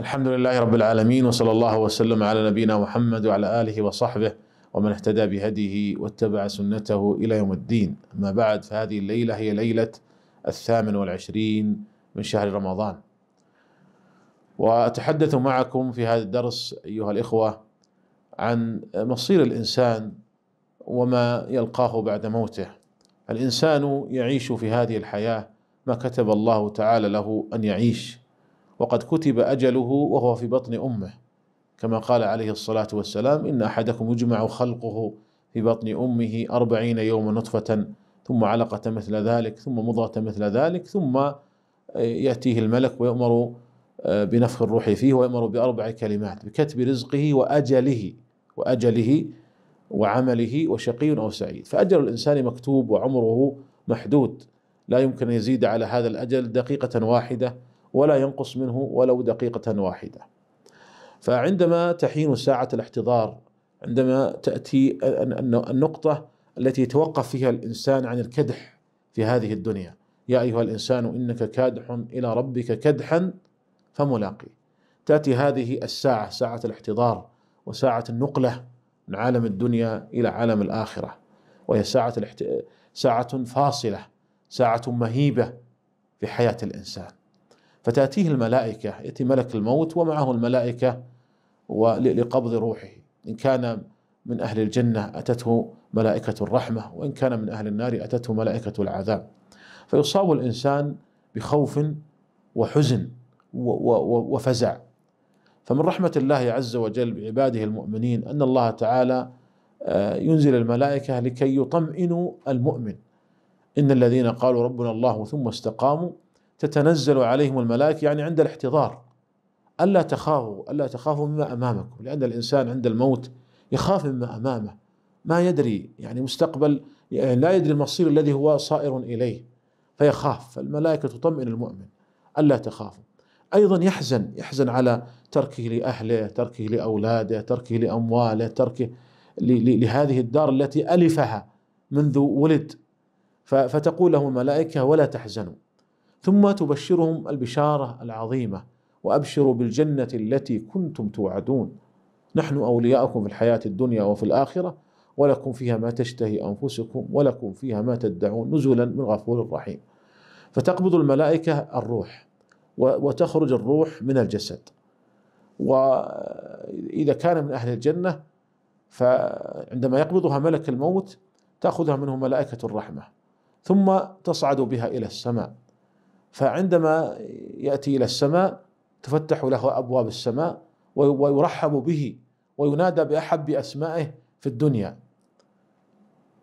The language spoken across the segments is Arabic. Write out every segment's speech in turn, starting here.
الحمد لله رب العالمين وصلى الله وسلم على نبينا محمد وعلى آله وصحبه ومن اهتدى بهديه واتبع سنته إلى يوم الدين أما بعد فهذه الليلة هي ليلة الثامن والعشرين من شهر رمضان وأتحدث معكم في هذا الدرس أيها الإخوة عن مصير الإنسان وما يلقاه بعد موته الإنسان يعيش في هذه الحياة ما كتب الله تعالى له أن يعيش وقد كتب اجله وهو في بطن امه كما قال عليه الصلاه والسلام ان احدكم يجمع خلقه في بطن امه أربعين يوما نطفه ثم علقه مثل ذلك ثم مضغه مثل ذلك ثم ياتيه الملك ويؤمر آه، بنفخ الروح فيه ويؤمر باربع كلمات بكتب رزقه واجله واجله وعمله وشقي او سعيد فاجل الانسان مكتوب وعمره محدود لا يمكن ان يزيد على هذا الاجل دقيقه واحده ولا ينقص منه ولو دقيقة واحدة فعندما تحين ساعة الاحتضار عندما تأتي النقطة التي يتوقف فيها الإنسان عن الكدح في هذه الدنيا يا أيها الإنسان إنك كادح إلى ربك كدحا فملاقي تأتي هذه الساعة ساعة الاحتضار وساعة النقلة من عالم الدنيا إلى عالم الآخرة وهي ساعة الاحت... ساعة فاصلة ساعة مهيبة في حياة الإنسان فتأتيه الملائكة يأتي ملك الموت ومعه الملائكة لقبض روحه إن كان من أهل الجنة أتته ملائكة الرحمة وإن كان من أهل النار أتته ملائكة العذاب فيصاب الإنسان بخوف وحزن وفزع فمن رحمة الله عز وجل بعباده المؤمنين أن الله تعالى آه، ينزل الملائكة لكي يطمئنوا المؤمن إن الذين قالوا ربنا الله ثم استقاموا تتنزل عليهم الملائكة يعني عند الاحتضار ألا تخافوا ألا تخافوا مما أمامكم لأن الإنسان عند الموت يخاف مما أمامه ما يدري يعني مستقبل يعني لا يدري المصير الذي هو صائر إليه فيخاف فالملائكة تطمئن المؤمن ألا تخافوا أيضا يحزن يحزن على تركه لأهله تركه لأولاده تركه لأمواله تركه لهذه الدار التي ألفها منذ ولد فتقول له الملائكة ولا تحزنوا ثم تبشرهم البشاره العظيمه وابشروا بالجنه التي كنتم توعدون نحن اولياءكم في الحياه الدنيا وفي الاخره ولكم فيها ما تشتهي انفسكم ولكم فيها ما تدعون نزلا من غفور رحيم فتقبض الملائكه الروح وتخرج الروح من الجسد واذا كان من اهل الجنه فعندما يقبضها ملك الموت تاخذها منه ملائكه الرحمه ثم تصعد بها الى السماء فعندما ياتي الى السماء تفتح له ابواب السماء ويرحب به وينادى باحب اسمائه في الدنيا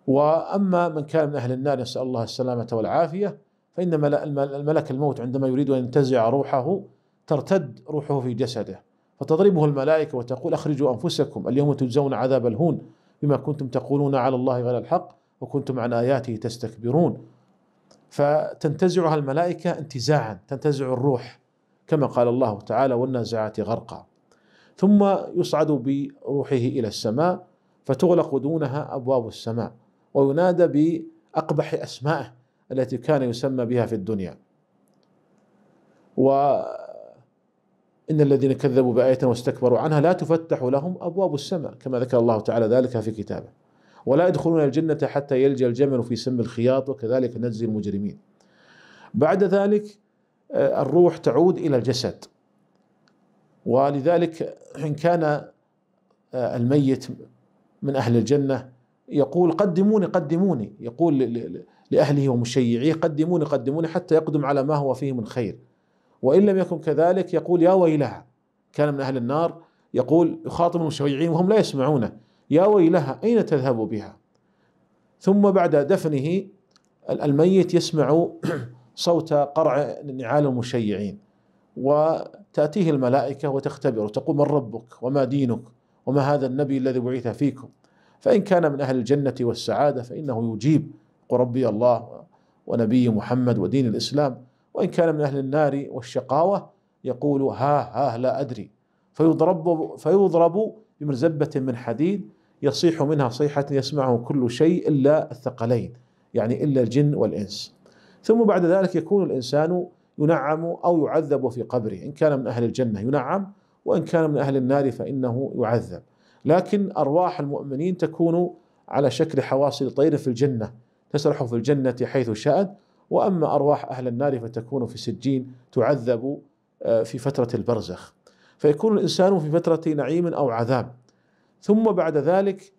واما من كان من اهل النار نسال الله السلامه والعافيه فان الملك الموت عندما يريد ان ينتزع روحه ترتد روحه في جسده فتضربه الملائكه وتقول اخرجوا انفسكم اليوم تجزون عذاب الهون بما كنتم تقولون على الله غير الحق وكنتم عن اياته تستكبرون فتنتزعها الملائكة انتزاعا تنتزع الروح كما قال الله تعالى والنازعات غرقا ثم يصعد بروحه إلى السماء فتغلق دونها أبواب السماء وينادى بأقبح أسمائه التي كان يسمى بها في الدنيا وإن الذين كذبوا بآية واستكبروا عنها لا تفتح لهم أبواب السماء كما ذكر الله تعالى ذلك في كتابه ولا يدخلون الجنة حتى يلجأ الجمل في سم الخياط وكذلك نجزي المجرمين بعد ذلك آه، الروح تعود إلى الجسد ولذلك إن كان آه، الميت من أهل الجنة يقول قدموني قدموني يقول لأهله ومشيعيه قدموني قدموني حتى يقدم على ما هو فيه من خير وإن لم يكن كذلك يقول يا ويلها كان من أهل النار يقول يخاطب المشيعين وهم لا يسمعونه يا ويلها أين تذهب بها ثم بعد دفنه الميت يسمع صوت قرع نعال المشيعين وتأتيه الملائكة وتختبره تقول من ربك وما دينك وما هذا النبي الذي بعث فيكم فإن كان من أهل الجنة والسعادة فإنه يجيب ربي الله ونبي محمد ودين الإسلام وإن كان من أهل النار والشقاوة يقول ها ها لا أدري فيضرب فيضرب بمرزبة من حديد يصيح منها صيحة يسمعه كل شيء إلا الثقلين يعني إلا الجن والإنس ثم بعد ذلك يكون الإنسان ينعم أو يعذب في قبره إن كان من أهل الجنة ينعم وإن كان من أهل النار فإنه يعذب لكن أرواح المؤمنين تكون على شكل حواصل طير في الجنة تسرح في الجنة حيث شاءت وأما أرواح أهل النار فتكون في سجين تعذب آه، في فترة البرزخ فيكون الإنسان في فترة نعيم أو عذاب ثم بعد ذلك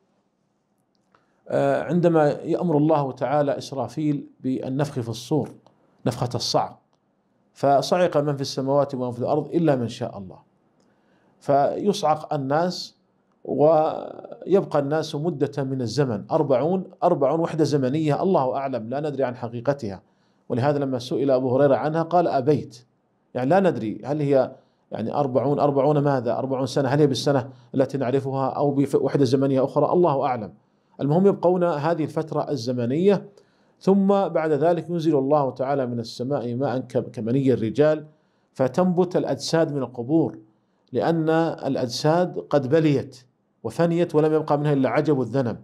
آه، عندما يأمر الله تعالى إسرافيل بالنفخ في الصور نفخة الصعق فصعق من في السماوات ومن في الأرض إلا من شاء الله فيصعق الناس ويبقى الناس مدة من الزمن أربعون أربعون وحدة زمنية الله أعلم لا ندري عن حقيقتها ولهذا لما سئل أبو هريرة عنها قال أبيت يعني لا ندري هل هي يعني أربعون أربعون ماذا أربعون سنة هل هي بالسنة التي نعرفها أو بوحدة زمنية أخرى الله أعلم المهم يبقون هذه الفترة الزمنية ثم بعد ذلك ينزل الله تعالى من السماء ماء كمني الرجال فتنبت الأجساد من القبور لأن الأجساد قد بليت وفنيت ولم يبقى منها إلا عجب الذنب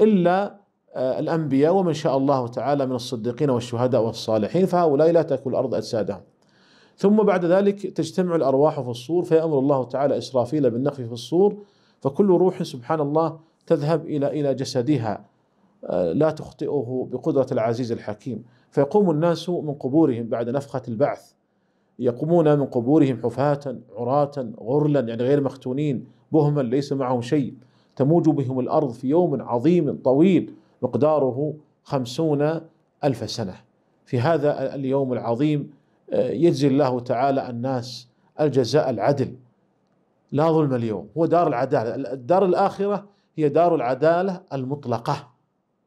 إلا آه، الأنبياء ومن شاء الله تعالى من الصديقين والشهداء والصالحين فهؤلاء لا تأكل الأرض أجسادهم ثم بعد ذلك تجتمع الارواح في الصور فيامر الله تعالى اسرافيل بالنفخ في الصور فكل روح سبحان الله تذهب الى الى جسدها آه، لا تخطئه بقدره العزيز الحكيم فيقوم الناس من قبورهم بعد نفخه البعث يقومون من قبورهم حفاة عراة غرلا يعني غير مختونين بهما ليس معهم شيء تموج بهم الأرض في يوم عظيم طويل مقداره خمسون ألف سنة في هذا اليوم العظيم يجزي الله تعالى الناس الجزاء العدل لا ظلم اليوم هو دار العدالة الدار الآخرة هي دار العدالة المطلقة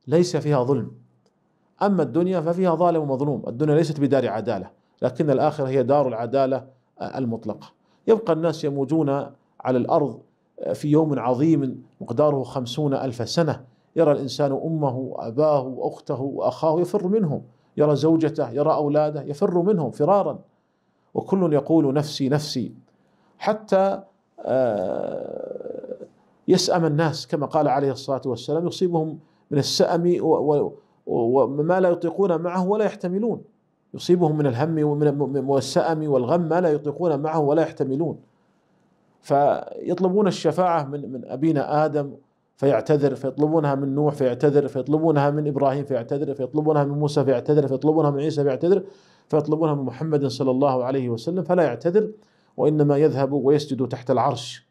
ليس فيها ظلم أما الدنيا ففيها ظالم ومظلوم الدنيا ليست بدار عدالة لكن الآخرة هي دار العدالة المطلقة يبقى الناس يموجون على الأرض في يوم عظيم مقداره خمسون ألف سنة يرى الإنسان أمه وأباه وأخته وأخاه يفر منهم يرى زوجته يرى اولاده يفر منهم فرارا وكل يقول نفسي نفسي حتى آه، يسأم الناس كما قال عليه الصلاه والسلام يصيبهم من السأم وما لا يطيقون معه ولا يحتملون يصيبهم من الهم ومن والسأم والغم ما لا يطيقون معه ولا يحتملون فيطلبون الشفاعة من من أبينا آدم فيعتذر فيطلبونها من نوح فيعتذر فيطلبونها من ابراهيم فيعتذر فيطلبونها من موسى فيعتذر فيطلبونها من عيسى فيعتذر فيطلبونها من محمد صلى الله عليه وسلم فلا يعتذر وانما يذهب ويسجد تحت العرش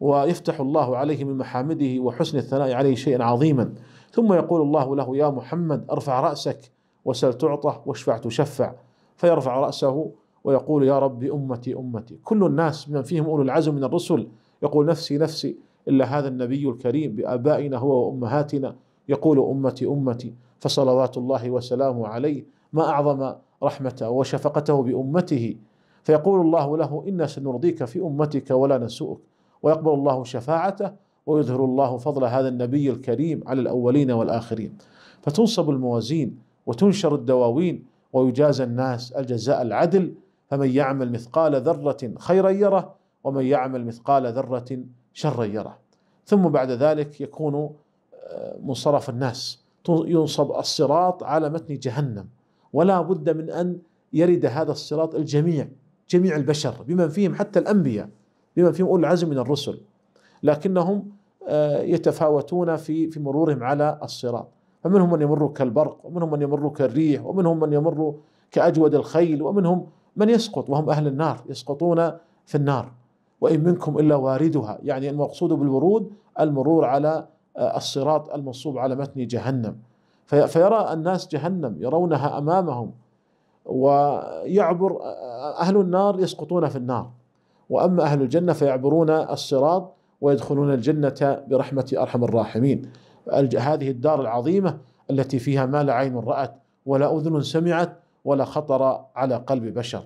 ويفتح الله عليه من محامده وحسن الثناء عليه شيئا عظيما ثم يقول الله له يا محمد ارفع راسك وسل تعطى واشفع تشفع فيرفع راسه ويقول يا ربي امتي امتي كل الناس من فيهم اولو العزم من الرسل يقول نفسي نفسي إلا هذا النبي الكريم بآبائنا هو وأمهاتنا يقول أمتي أمتي فصلوات الله وسلامه عليه ما أعظم رحمته وشفقته بأمته فيقول الله له إنا سنرضيك في أمتك ولا نسوءك ويقبل الله شفاعته ويظهر الله فضل هذا النبي الكريم على الأولين والآخرين فتنصب الموازين وتنشر الدواوين ويجازى الناس الجزاء العدل فمن يعمل مثقال ذرة خيرا يره ومن يعمل مثقال ذرة شرا يره ثم بعد ذلك يكون آه، منصرف الناس ينصب الصراط على متن جهنم ولا بد من أن يرد هذا الصراط الجميع جميع البشر بمن فيهم حتى الأنبياء بمن فيهم أولي العزم من الرسل لكنهم آه، يتفاوتون في في مرورهم على الصراط فمنهم من يمر كالبرق ومنهم من يمر كالريح ومنهم من يمر كأجود الخيل ومنهم من يسقط وهم أهل النار يسقطون في النار وإن منكم إلا واردها يعني المقصود بالورود المرور على آه، الصراط المنصوب على متن جهنم فيرى الناس جهنم يرونها أمامهم ويعبر آه، آه، أهل النار يسقطون في النار وأما أهل الجنة فيعبرون الصراط ويدخلون الجنة برحمة أرحم الراحمين هذه الدار العظيمة التي فيها ما لا عين رأت ولا أذن سمعت ولا خطر على قلب بشر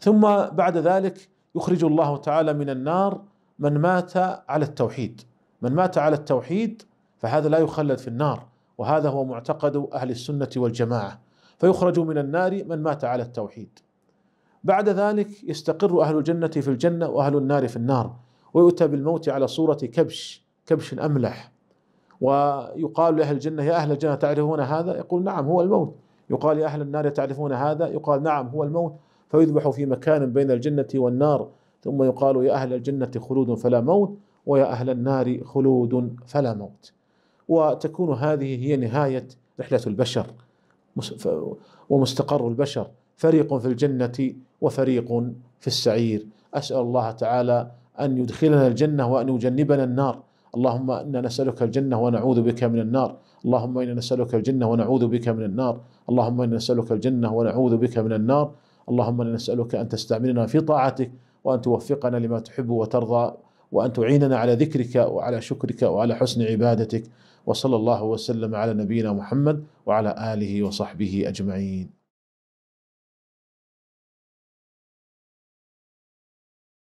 ثم بعد ذلك يخرج الله تعالى من النار من مات على التوحيد من مات على التوحيد فهذا لا يخلد في النار وهذا هو معتقد اهل السنه والجماعه فيخرج من النار من مات على التوحيد بعد ذلك يستقر اهل الجنه في الجنه واهل النار في النار ويؤتى بالموت على صوره كبش كبش املح ويقال لاهل الجنه يا اهل الجنه تعرفون هذا يقول نعم هو الموت يقال يا اهل النار تعرفون هذا يقال نعم هو الموت فيذبح في مكان بين الجنة والنار ثم يقال يا أهل الجنة خلود فلا موت ويا أهل النار خلود فلا موت وتكون هذه هي نهاية رحلة البشر ومستقر البشر فريق في الجنة وفريق في السعير أسأل الله تعالى أن يدخلنا الجنة وأن يجنبنا النار اللهم انا نسالك الجنه ونعوذ بك من النار، اللهم انا نسالك الجنه ونعوذ بك من النار، اللهم انا نسالك الجنه ونعوذ بك من النار، اللهم نسالك ان تستعملنا في طاعتك وان توفقنا لما تحب وترضى وان تعيننا على ذكرك وعلى شكرك وعلى حسن عبادتك وصلى الله وسلم على نبينا محمد وعلى اله وصحبه اجمعين